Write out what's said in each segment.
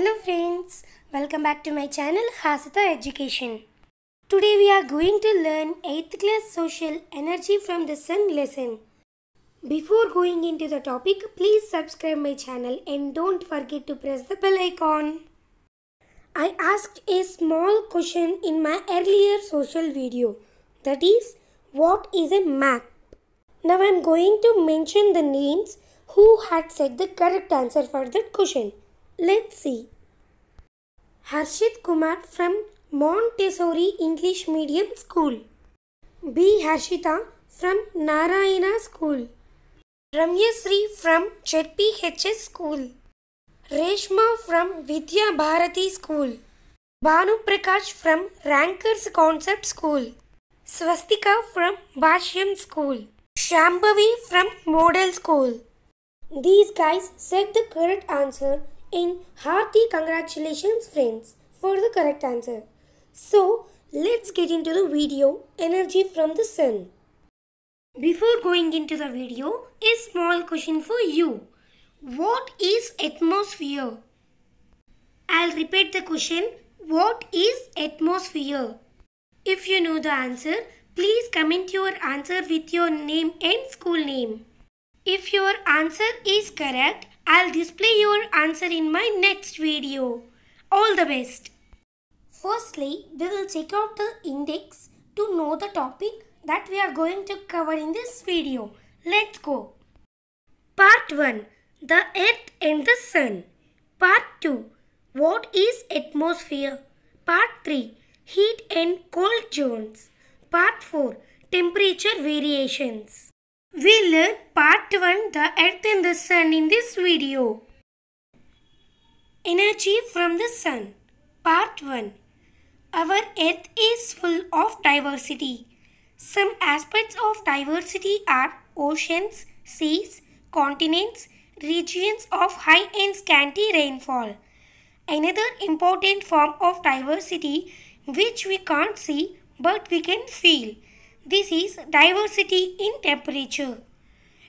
Hello friends, welcome back to my channel Hasita Education. Today we are going to learn 8th class social energy from the sun lesson. Before going into the topic, please subscribe my channel and don't forget to press the bell icon. I asked a small question in my earlier social video that is what is a map? Now I am going to mention the names who had said the correct answer for that question. Let's see. Harshit Kumar from Montessori English Medium School. B. Harshita from Narayana School. Ramya Sri from Chetpi HS School. Reshma from Vidya Bharati School. Banu Prakash from Rankers Concept School. Swastika from Bashyam School. Shambhavi from Model School. These guys said the correct answer in hearty congratulations friends for the correct answer. So let's get into the video energy from the sun. Before going into the video, a small question for you. What is atmosphere? I'll repeat the question. What is atmosphere? If you know the answer, please comment your answer with your name and school name. If your answer is correct, I'll display your answer in my next video. All the best. Firstly, we will check out the index to know the topic that we are going to cover in this video. Let's go. Part 1. The Earth and the Sun. Part 2. What is atmosphere? Part 3. Heat and cold zones. Part 4. Temperature variations. We learn part 1 the earth and the sun in this video. Energy from the sun. Part 1 Our earth is full of diversity. Some aspects of diversity are oceans, seas, continents, regions of high and scanty rainfall. Another important form of diversity which we can't see but we can feel this is diversity in temperature.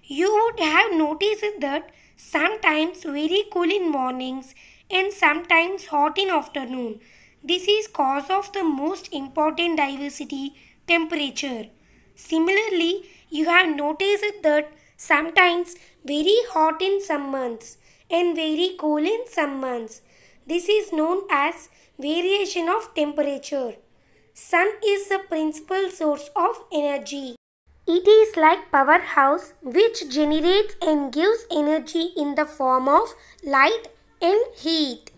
You would have noticed that sometimes very cool in mornings and sometimes hot in afternoon. This is cause of the most important diversity temperature. Similarly, you have noticed that sometimes very hot in some months and very cool in some months. This is known as variation of temperature. Sun is the principal source of energy. It is like powerhouse which generates and gives energy in the form of light and heat.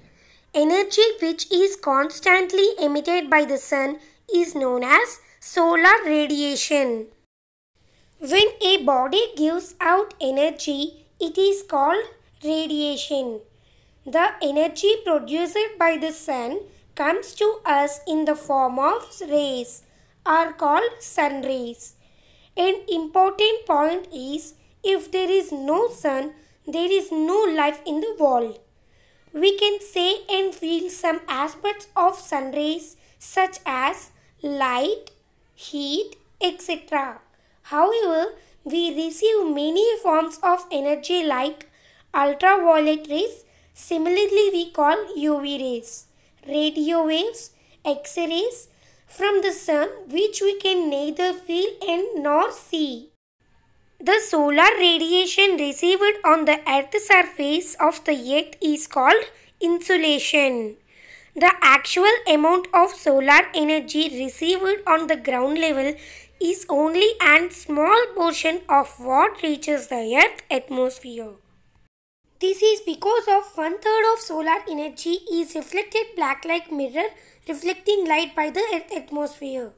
Energy which is constantly emitted by the sun is known as solar radiation. When a body gives out energy, it is called radiation. The energy produced by the sun comes to us in the form of rays are called sun rays. An important point is if there is no sun, there is no life in the world. We can say and feel some aspects of sun rays such as light, heat, etc. However, we receive many forms of energy like ultraviolet rays, similarly we call UV rays radio waves, X rays from the sun, which we can neither feel and nor see. The solar radiation received on the Earth's surface of the Earth is called insulation. The actual amount of solar energy received on the ground level is only a small portion of what reaches the Earth's atmosphere. This is because of one third of solar energy is reflected black like mirror reflecting light by the earth atmosphere.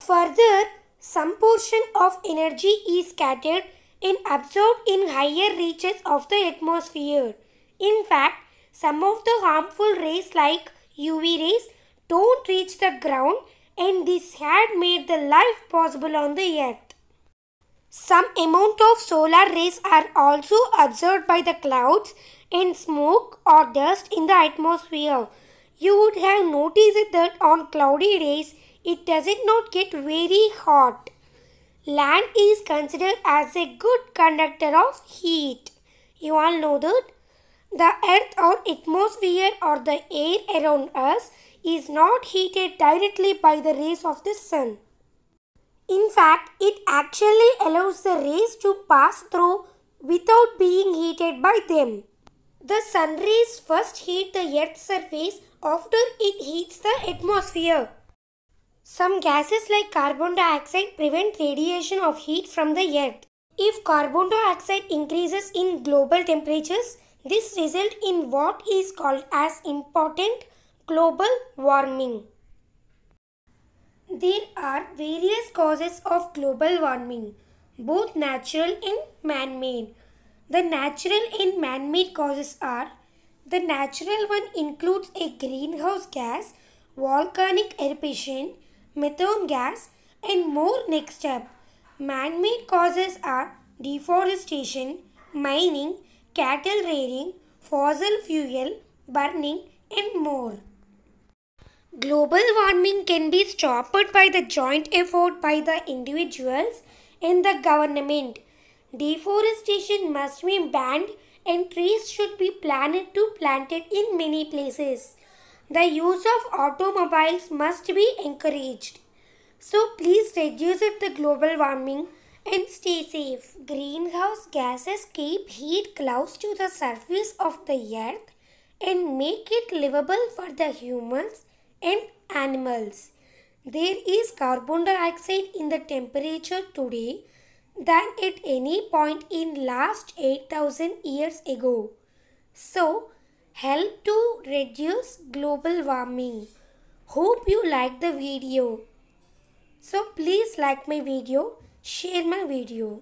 Further, some portion of energy is scattered and absorbed in higher reaches of the atmosphere. In fact, some of the harmful rays like UV rays don't reach the ground and this had made the life possible on the earth. Some amount of solar rays are also observed by the clouds and smoke or dust in the atmosphere. You would have noticed that on cloudy days it does not get very hot. Land is considered as a good conductor of heat. You all know that? The earth or atmosphere or the air around us is not heated directly by the rays of the sun. In fact, it actually allows the rays to pass through without being heated by them. The sun rays first heat the Earth's surface after it heats the atmosphere. Some gases like carbon dioxide prevent radiation of heat from the earth. If carbon dioxide increases in global temperatures, this results in what is called as important global warming. There are various causes of global warming, both natural and man made. The natural and man made causes are the natural one includes a greenhouse gas, volcanic eruption, methane gas, and more next up. Man made causes are deforestation, mining, cattle rearing, fossil fuel, burning, and more. Global warming can be stopped by the joint effort by the individuals and the government. Deforestation must be banned and trees should be planted to planted in many places. The use of automobiles must be encouraged. So please reduce the global warming and stay safe. Greenhouse gases keep heat close to the surface of the earth and make it livable for the humans and animals. There is carbon dioxide in the temperature today than at any point in last 8000 years ago. So, help to reduce global warming. Hope you like the video. So please like my video, share my video.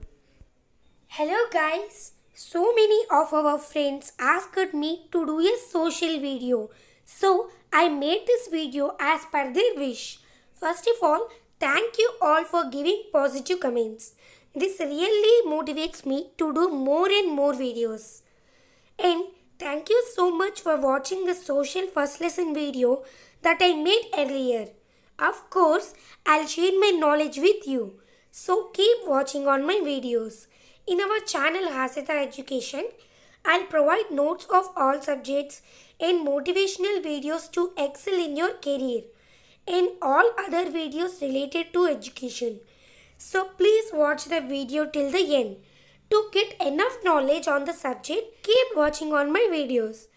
Hello guys, so many of our friends asked me to do a social video so I made this video as per their wish. First of all, thank you all for giving positive comments. This really motivates me to do more and more videos. And thank you so much for watching the social first lesson video that I made earlier. Of course, I'll share my knowledge with you. So keep watching on my videos. In our channel Hasita Education, I'll provide notes of all subjects and motivational videos to excel in your career and all other videos related to education. So please watch the video till the end. To get enough knowledge on the subject, keep watching on my videos.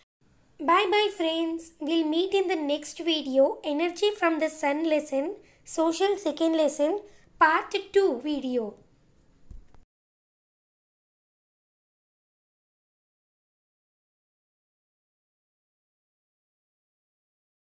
Bye bye friends. We'll meet in the next video Energy from the Sun lesson, Social second lesson, part 2 video.